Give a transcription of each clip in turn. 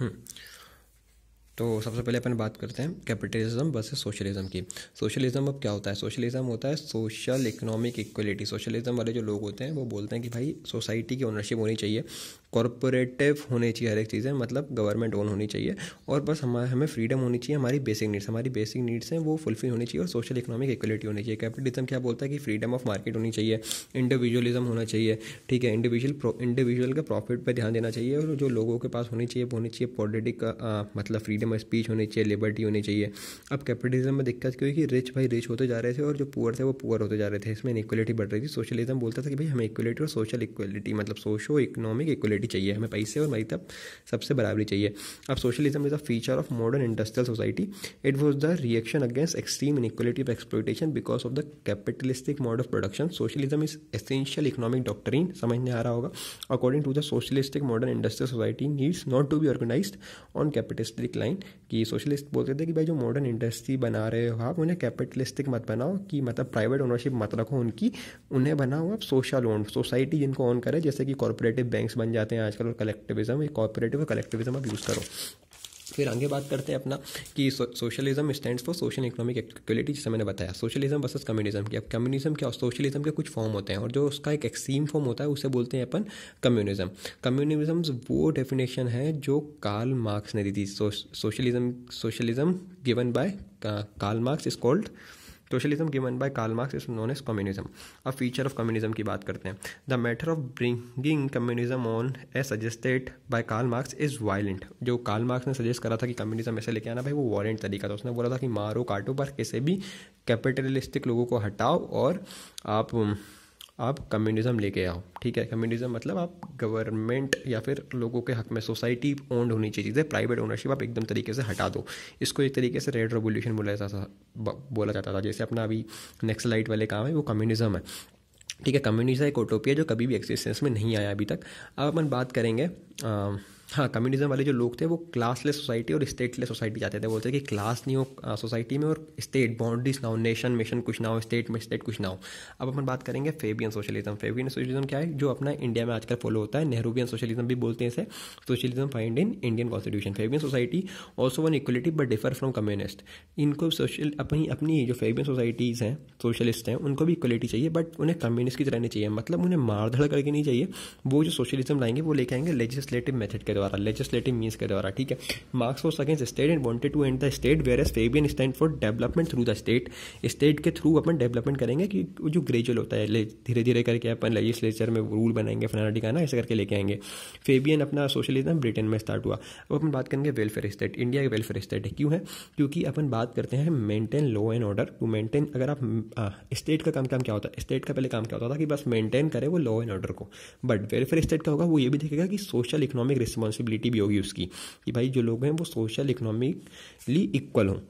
हम्म। तो सबसे पहले अपन बात करते हैं कैपिटलिज्म वर्सेस सोशलिज्म की सोशलिज्म अब क्या होता है सोशलिज्म होता है सोशल इकोनॉमिक इक्वलिटी सोशलिज्म वाले जो लोग होते हैं वो बोलते हैं कि भाई सोसाइटी की ओनरशिप होनी चाहिए कॉरपोरेटिव होनी चाहिए हर एक चीज़ें मतलब गवर्नमेंट ओन होनी चाहिए और बस हमारे हमें फ्रीडम होनी चाहिए हमारी बेसिक नीड्स हमारी बेसिक नीड्स हैं वो फुलफिल होनी चाहिए और सोशल इकोनॉमिक इक्वलिटी होनी चाहिए कैपिटलिज्म क्या बोलता है कि फ्रीडम ऑफ मार्केट होनी चाहिए इंडिविजुअलिज्म होना चाहिए ठीक है इंडिविजुअल इंडिविजुअल के प्रॉफिट पर ध्यान देना चाहिए और जो लोगों के पास होनी चाहिए वो होनी चाहिए पॉलिटिक मतलब फ्रीडम ऑफ स्पीच होनी चाहिए लिबर्टी होनी चाहिए अब कैपिटलिज्म में दिक्कत क्यों कि रिच भाई रिच होते जा रहे थे और जो पुअर थे वो पुअर होते जा रहे थे इसमें इक्वलिटी बढ़ रही थी सोशलिज्म बोलता था कि भाई हमें इक्वलिटी और सोशल इक्वलिटी मतलब सोशो इकोनॉमिक इक्वलिटी इक्वलिटी चाहिए हमें पैसे और तब सबसे बराबरी चाहिए अब socialism is a feature of modern industrial society it was the reaction against extreme inequality of exploitation because of the capitalistic mode of production socialism is essential economic doctrine समझ में आ रहा होगा according to the socialistic modern industrial society needs not to be organise on capitalistic line कि socialist बोलते थे कि भाई जो मॉडर्न इंडस्ट्री बना रहे हो आप उन्हें कैपिटलिस्टिक मत बनाओ कि मतलब प्राइवेट ओनरशिप मत रखो उनकी उन्हें बनाओ आप सोशल ओन सोसाइटी जिनको ऑन करे जैसे कि कॉरपोरेटिव बैंक्स बन जाते जाते हैं आजकल और कलेक्टिविज्म ये कॉपरेटिव और कलेक्टिविज्म आप यूज़ करो फिर आगे बात करते हैं अपना कि socialism stand for social economic equality जैसे मैंने बताया सोशलिज्म वर्सेस कम्युनिज्म की अब कम्युनिज्म क्या सोशलिज्म के कुछ फॉर्म होते हैं और जो उसका एक एक्सीम फॉर्म होता है उसे बोलते हैं अपन कम्युनिज्म कम्युनिज्म वो डेफिनेशन है जो कार्ल मार्क्स ने दी थी socialism socialism given by Karl Marx is called socialism given by Karl Marx is known as communism अब फीचर ऑफ कम्युनिज्म की बात करते हैं the matter of bringing communism on a suggested by Karl Marx is violent जो Karl Marx ने suggest करा था कि कम्युनिज्म ऐसे लेके आना भाई वो वॉरेंट तरीका था उसने बोला था कि मारो काटो पर किसी भी कैपिटलिस्टिक लोगों को हटाओ और आप आप कम्युनिज्म लेके आओ ठीक है कम्युनिज्म मतलब आप गवर्नमेंट या फिर लोगों के हक में सोसाइटी ओन्ड होनी चाहिए चीज़ें प्राइवेट ओनरशिप आप एकदम तरीके से हटा दो इसको एक तरीके से रेड रेवोल्यूशन बोला जाता था बोला जाता था जैसे अपना अभी नेक्सलाइट वाले काम है वो कम्युनिज्म है ठीक है कम्युनिज्म एक ओटोपिया जो कभी भी एक्सिस्टेंस में नहीं आया अभी तक अब अपन बात करेंगे आ, हाँ कम्युनिज्म वाले जो लोग थे वो क्लासलेस सोसाइटी और स्टेटलेस सोसाइटी जाते थे बोलते कि क्लास नहीं हो सोसाइटी में और स्टेट बाउंड्रीज ना हो नेशन मिशन कुछ ना हो स्टेट में स्टेट कुछ ना हो अब अपन बात करेंगे फेबियन सोशलिज्म फेबियन सोशलिज्म क्या है जो अपना इंडिया में आजकल फॉलो होता है नेहरूबियन सोशलिज्म भी बोलते हैं इसे socialism find in Indian constitution Fabian society also one equality but differ from communist इनको सोशल अपनी अपनी जो फेबियन सोसाइटीज़ हैं सोशलिस्ट हैं उनको भी इक्वलिटी चाहिए बट उन्हें कम्युनिस्ट की तरह नहीं चाहिए मतलब उन्हें मारधड़ करके नहीं चाहिए वो जो सोशलिज्म लाएंगे वो लेके आएंगे लेजिस्लेटिव मेथड के द्वारा लेजिस्लेटिव मीन्स के द्वारा ठीक है Marx was against state and wanted to end the state whereas Fabian stand for development through the state state के थ्रू अपन डेवलपमेंट करेंगे कि जो ग्रेजुअल होता है धीरे धीरे करके अपन लेजिस्लेचर में रूल बनाएंगे का ना ऐसे करके लेके आएंगे फेबियन अपना सोशलिज्म ब्रिटेन में स्टार्ट हुआ अब अपन बात करेंगे वेलफेयर स्टेट इंडिया के वेलफेयर स्टेट है क्यों है क्योंकि अपन बात करते हैं maintain law and order to maintain अगर आप स्टेट का काम काम क्या होता है स्टेट का पहले काम क्या होता था कि बस मेंटेन करे वो लॉ एंड ऑर्डर को बट वेलफेयर स्टेट का होगा वो ये भी देखेगा कि सोशल इकोनॉमिक रिस्पॉन्स रिस्पॉन्सिबिलिटी भी होगी उसकी कि भाई जो लोग हैं वो सोशल इकोनॉमिकली इक्वल हों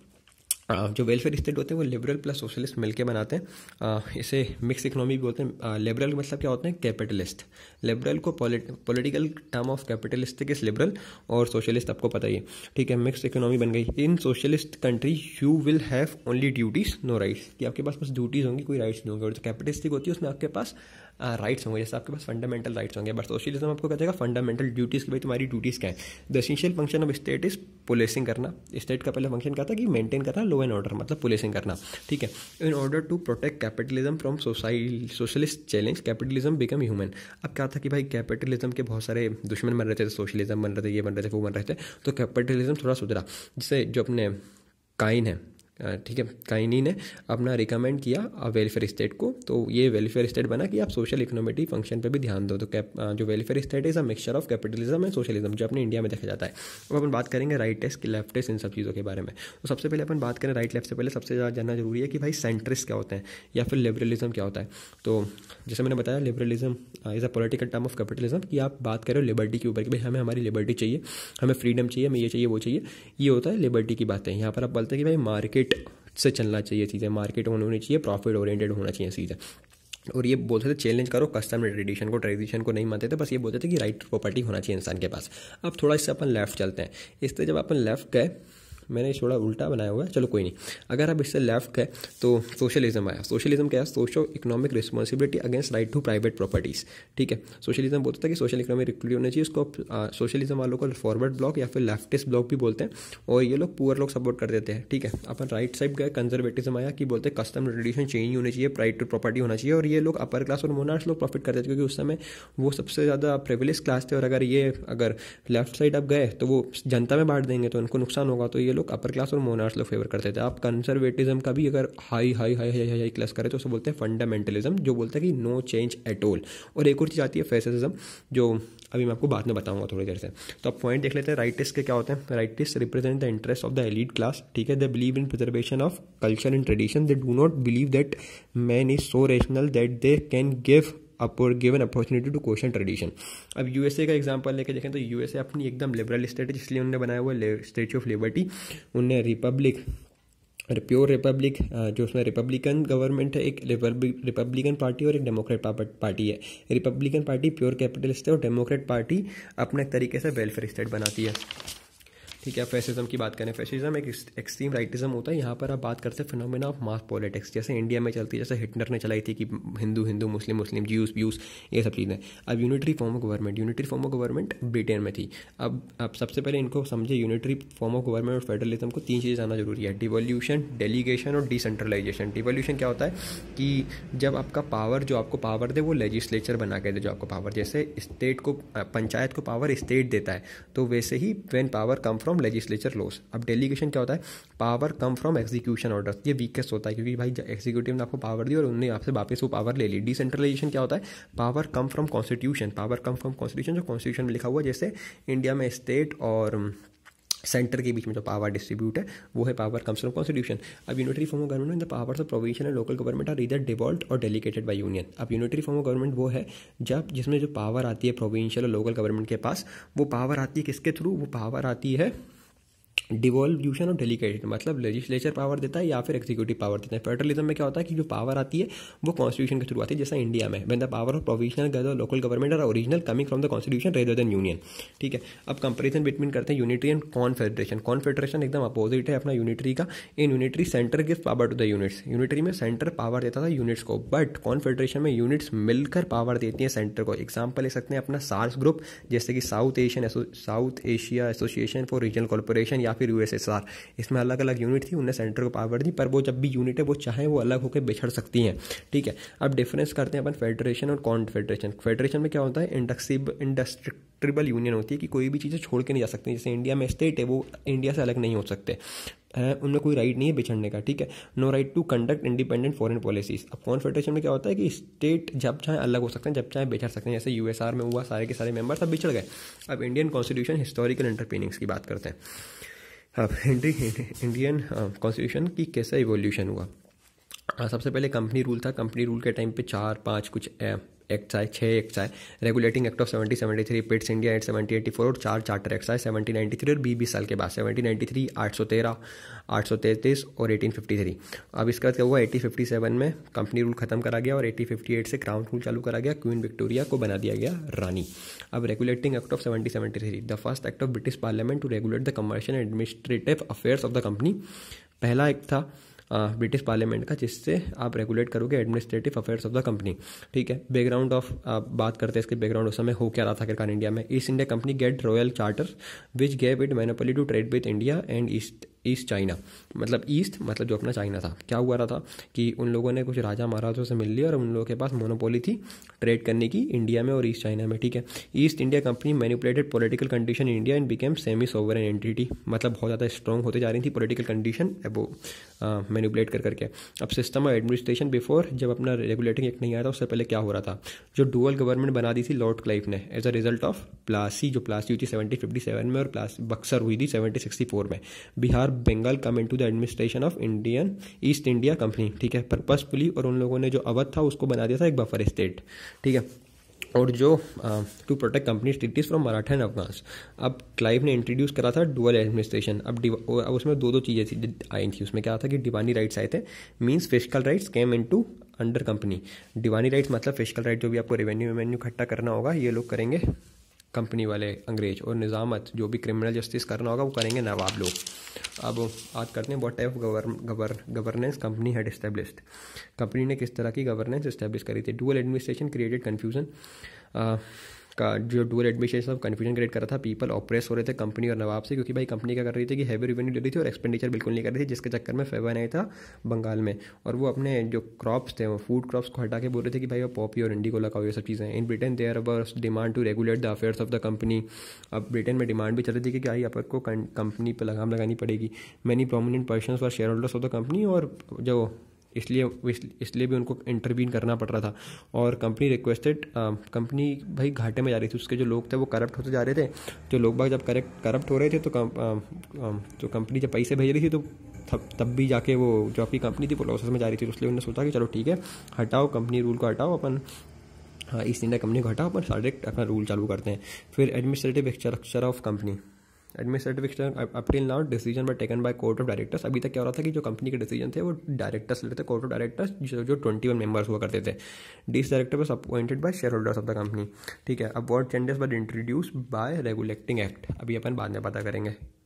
जो वेलफेयर स्टेट होते हैं वो लिबरल प्लस सोशलिस्ट मिलके बनाते हैं इसे मिक्स इकोनॉमी भी बोलते हैं लिबरल मतलब क्या होते हैं कैपिटलिस्ट लिबरल को political term of capitalist is liberal और सोशलिस्ट आपको पता ही है ठीक है मिक्स इकोनॉमी बन गई in socialist country you will have only duties no rights कि आपके पास बस ड्यूटीज होंगी कोई राइट्स नहीं होंगे और जो कैपिटलिस्टिक होती है उसमें आपके पास राइट्स होंगे जैसे आपके पास फंडामेंटल राइट्स होंगे बट सोशलिज्म आपको हैं फंडामेंटल ड्यूटीज़ की भाई तुम्हारी ड्यूटीज़ क्या है the essential function of state is policing करना स्टेट का पहला फंक्शन क्या था कि मेंटेन करना लॉ एंड ऑर्डर मतलब पुलिसिंग करना ठीक है in order to protect capitalism from socialist challenge capitalism become human अब क्या था कि भाई कैपिटलिज्म के बहुत सारे दुश्मन बन रहे थे सोशलिज्म बन रहे थे ये बन रहे थे वो बन रहे थे तो कैपिटलिज्म थोड़ा सुधरा जिससे जो अपने काइन है ठीक है काइनी ने अपना रिकमेंड किया वेलफेयर स्टेट को तो ये वेलफेयर स्टेट बना कि आप सोशल इकोनॉमिक फंक्शन पे भी ध्यान दो तो कैप जो welfare state is a mixture of capitalism and socialism जो अपने इंडिया में देखा जाता है अब अपन बात करेंगे राइट टेस्ट लेफ्ट टेस्ट इन सब चीज़ों के बारे में तो सबसे पहले अपन बात करें राइट लेफ्ट से पहले सबसे ज़्यादा जानना जरूरी है कि भाई सेंट्रिस्ट क्या होते हैं या फिर लिबरलिज्म क्या होता है तो जैसे मैंने बताया liberalism is a political term of capitalism कि आप बात करें लिबर्टी के ऊपर कि भाई हमें हमारी लिबर्टी चाहिए हमें फ्रीडम चाहिए हमें ये चाहिए वो चाहिए ये होता है लिबर्टी की बातें यहाँ पर आप बोलते हैं कि भाई मार्केट मार्केट से चलना चाहिए चीज़ें मार्केट होनी होनी चाहिए प्रॉफिट ओरिएंटेड होना चाहिए चीज़ें और ये बोलते थे चैलेंज करो कस्टम ट्रेडिशन को ट्रेडिशन को नहीं मानते थे बस ये बोलते थे कि राइट प्रॉपर्टी होना चाहिए इंसान के पास अब थोड़ा इससे अपन लेफ्ट चलते हैं इससे जब अपन लेफ्ट गए मैंने थोड़ा उल्टा बनाया हुआ है चलो कोई नहीं अगर आप इससे लेफ्ट है तो सोशलिज्म आया सोशलिज्म क्या है socio economic responsibility against right to private properties ठीक है सोशलिज्म बोलता था कि सोशल इकोनॉमिक रिक्लूड होना चाहिए उसको सोशलिज्म वालों को फॉरवर्ड ब्लॉक या फिर लेफ्टिस्ट ब्लॉक भी बोलते हैं और ये लोग पुअर लोग सपोर्ट कर देते हैं ठीक है अपन राइट साइड गए कंजर्वेटिज्म आया कि बोलते हैं कस्टम ट्रेडिशन चेंज होनी चाहिए प्राइट टू प्रॉपर्टी होना चाहिए और ये लोग अपर क्लास और मोनार्स लोग प्रॉफिट करते थे क्योंकि उस समय वो सबसे ज़्यादा प्रिविलेज क्लास थे और अगर ये अगर लेफ्ट साइड आप गए तो वो जनता में बांट देंगे तो उनको नुकसान होगा तो ये लोग लोग अपर क्लास और मोनार्स लोग फेवर करते थे आप कंजर्वेटिज्म का भी अगर high high high high high class करें तो उसे बोलते हैं फंडामेंटलिज्म जो बोलता है कि नो चेंज एट ऑल और एक और चीज़ आती है फेसिज्म जो अभी मैं आपको बाद में बताऊंगा थोड़ी देर से तो अब पॉइंट देख लेते हैं राइटिस्ट के क्या होते हैं rightist represent the interest of the elite class ठीक है they believe in preservation of culture and tradition they do not believe that man is so rational that they can give upper given opportunity to question tradition अब USA का example लेकर देखें तो USA अपनी एकदम liberal state इसलिए उन्होंने बनाया हुआ स्टेचू ऑफ लिबर्टी उन्हें रिपब्लिक और प्योर रिपब्लिक जो उसमें रिपब्लिकन गवर्नमेंट है एक रिपब्लिकन पार्टी और एक डेमोक्रेट पार्टी है रिपब्लिकन पार्टी प्योर कैपिटलिस्ट है और डेमोक्रेट पार्टी अपने तरीके से वेलफेयर स्टेट बनाती है ठीक है फैसिज्म की बात करें फैसिज्म एक एक्सट्रीम राइटिज्म होता है यहाँ पर आप बात करते हैं फिनोमिना ऑफ मास पॉलिटिक्स जैसे इंडिया में चलती है जैसे हिटलर ने चलाई थी कि Hindu Hindu Muslim Muslim Jews views ये सब चीज़ें अब unitary form of government unitary form of government Britain में थी अब अब सबसे पहले इनको समझे यूनिटरी फॉर्म ऑफ गवर्नमेंट और फेडरलिज्म को तीन चीज़ें आना जरूरी है डिवोल्यूशन डेलीगेशन और डिसेंट्रलाइजेशन डिवोल्यूशन क्या होता है कि जब आपका पावर जो आपको पावर दे वो लेजिस्लेचर बना के दे जो आपको पावर जैसे स्टेट को पंचायत को पावर स्टेट देता है तो वैसे ही when power come from from legislature laws अब डेलीगेशन क्या होता है power come from execution order ये वीकेस्ट होता है क्योंकि भाई एग्जीक्यूटिव ने आपको पावर दी और उन्होंने आपसे वापस वो पावर ले ली डिसेंट्रलाइजेशन क्या होता है power come from constitution power come from constitution जो कॉन्स्टिट्यूशन में लिखा हुआ जैसे इंडिया में स्टेट और सेंटर के बीच में जो पावर डिस्ट्रीब्यूट है वो है पावर कम्स फ्रॉम कॉन्स्टिट्यूशन अब unitary form of government the power of provision and local government are इधर डिवॉल्ट और डेलीकेटेड बाई यूनियन अब यूनिटरी फॉर्म ऑफ गवर्नमेंट वो है जब जिसमें जो पावर आती है प्रोविंशियल और लोकल गवर्नमेंट के पास वो पावर आती है किसके थ्रू वो पावर आती है डिवॉल्यूशन ऑफ डेलीगेटेड मतलब लेजिस्लेचर पावर देता है या फिर एग्जीक्यूटिव पावर देता है फेडरलिज्म में क्या होता है कि जो पावर आती है वो कॉन्स्टिट्यूशन के थ्रू आती है जैसा इंडिया में when the power of provisional local government और original coming from the constitution rather than union ठीक है अब कंपेरिजन बिटवीन करते हैं यूनिटरी एंड कॉन्फेडरेशन कॉन्फेडरेशन एकदम अपोजिट है अपना यूनिटरी का in unitary centre give power to the units unitary में सेंटर पावर देता था यूनिट्स को बट कॉन्फेडरेशन में यूनिट्स मिलकर पावर देती है सेंटर को एग्जाम्पल ले सकते हैं अपना सार्स ग्रुप जैसे कि South Asian South Asia association for regional corporation या फिर यूएसएसआर इसमें अलग अलग यूनिट थी उन्हें सेंटर को पावर दी पर वो जब भी यूनिट है वो चाहे वो अलग होकर बिछड़ सकती हैं ठीक है अब डिफरेंस करते हैं अपन फेडरेशन और कॉन्फेडरेशन फेडरेशन में क्या होता है इंडक्सिब इंडस्ट्रिक ट्रिबल यूनियन होती है कि कोई भी चीज़ें छोड़ के नहीं जा सकती जैसे इंडिया में स्टेट है वो इंडिया से अलग नहीं हो सकते उनमें कोई राइट नहीं है बिछड़ने का ठीक है no right to conduct independent foreign policies अब कॉन्फेडरेशन में क्या होता है कि स्टेट जब चाहे अलग हो सकते हैं जब चाहे बिछड़ सकते हैं जैसे यूएसआर में हुआ सारे के सारे मेंबर सब बिछड़ गए अब इंडियन कॉन्स्टिट्यूशन हिस्टोरिकल इंटरपेनिंग्स की बात करते हैं इंडियन कॉन्स्टिट्यूशन की कैसा इवोल्यूशन हुआ सबसे पहले कंपनी रूल था कंपनी रूल के टाइम पे चार पाँच कुछ एक्ट आए छः एक्ट आए regulating act of seventy seventy three Pitt's India act seventy eighty four और चार चार्टर एक्ट आए सेवेंटी नाइन्टी थ्री और बी बीस साल के बाद सेवेंटी नाइन्टी थ्री आठ सौ तेरह आठ सौ तैंतीस और एटीन फिफ्टी थ्री अब इसका क्या हुआ एटी फिफ्टी सेवन में कंपनी रूल खत्म करा गया और एटी फिफ्टी एट से क्राउन रूल चालू करा गया क्वीन विक्टोरिया को बना दिया गया रानी अब regulating act of seventy seventy three the first act of British parliament to regulate the commercial administrative affairs of the company पहला एक्ट था ब्रिटिश पार्लियामेंट का जिससे आप रेगुलेट करोगे administrative affairs of the company ठीक है बैकग्राउंड ऑफ बात करते हैं इसके बैकग्राउंड उस समय हो क्या रहा था आखिरकार इंडिया में East India company get royal charter which gave it monopoly to trade with India and East East China मतलब ईस्ट मतलब जो अपना चाइना था क्या हुआ रहा था कि उन लोगों ने कुछ राजा महाराजों से मिल लिया और उन लोगों के पास मोनोपोली थी ट्रेड करने की इंडिया में और ईस्ट चाइना में ठीक है East India company manipulated political condition India and became semi sovereign entity मतलब बहुत ज़्यादा स्ट्रॉन्ग होते जा रही थी पोलिटिकल कंडीशन वो मैनिपुलेट कर करके अब सिस्टम ऑफ एडमिनिस्ट्रेशन बिफोर जब अपना रेगुलेटिंग एक्ट नहीं आया था उससे पहले क्या हो रहा था जो डुअल गवर्नमेंट बना दी थी लॉर्ड क्लाइफ ने as a result of Plassey जो प्लासी हुई थी सेवनटीन फिफ्टी सेवन में और प्लासी बक्सर हुई थी सेवनटीन सिक्सटी फोर में बिहार और Bengal come in the administration of Indian East India company ठीक है पर्पजफुली और उन लोगों ने जो अवध था उसको बना दिया था एक बफर स्टेट ठीक है और जो to protect company status from Maratha and Afghan अब क्लाइव ने इंट्रोड्यूस करा था डुअल एडमिनिस्ट्रेशन अब अब उसमें दो दो चीज़ें थी आई थी उसमें क्या था कि डिवानी राइट्स आए थे means physical rights came in to under company diwani rights मतलब फिजिकल राइट जो भी आपको रेवेन्यू वेवेन्यू इकट्ठा करना होगा ये लोग करेंगे कंपनी वाले अंग्रेज और निज़ामत जो भी क्रिमिनल जस्टिस करना होगा वो करेंगे नवाब लोग अब बात करते हैं what type of governance company had establish company ने किस तरह की गवर्नेंस इस्टेब्लिश करी थी डूअल एडमिनिस्ट्रेशन क्रिएटेड कन्फ्यूजन का जो डुअल एडमिशन सब कन्फ्यूजन क्रिएट कर रहा था पीपल ऑपरेस हो रहे थे कंपनी और नवाब से क्योंकि भाई कंपनी क्या कर रही थी कि हैवी रिवेन्यू ले रही थी और एक्सपेंडिचर बिल्कुल नहीं कर रही थी जिसके चक्कर में फेवर नहीं था बंगाल में और वो अपने जो क्रॉप्स थे वो फूड क्रॉप्स को हटा के बोल रहे थे कि भाई वो पॉपी और इंडिगोला लगाओ ये सब चीज़ें इन ब्रिटेन देयर अबर demand to regulate the affairs of the company अब ब्रिटेन में डिमांड भी चल रही थी कि भाई अपन को कंपनी पर लगाम लगानी पड़ेगी मैनी प्रोमिनेंट पर्सन और shareholders of the company और जो इसलिए इसलिए भी उनको इंटरवीन करना पड़ रहा था और कंपनी रिक्वेस्टेड कंपनी भाई घाटे में जा रही थी उसके जो लोग थे वो करप्ट होते जा रहे थे जो लोग बाग जब करेक्ट करप्ट हो रहे थे तो कम, आ, आ, कंपनी जब पैसे भेज रही थी तो तब तब भी जाके वो जो आपकी कंपनी थी प्रोसेस में जा रही थी तो इसलिए उन्होंने सोचा कि चलो ठीक है हटाओ कंपनी रूल को हटाओ अपन हाँ ईस्ट इंडिया कंपनी को हटाओ अपन डायरेक्ट अपना रूल चालू करते हैं फिर administrative structure of company administrative extension up now decision were taken by court of directors अभी तक क्या हो रहा था कि जो कंपनी के डिसीजन थे वो डायरेक्टर्स लेते थे कोर्ट ऑफ डायरेक्टर्स जो जो ट्वेंटी वन मेंबर्स हुआ करते थे this director was appointed by shareholders of the company ठीक है अब word changes but introduce by regulating act अभी अपन बाद में पता करेंगे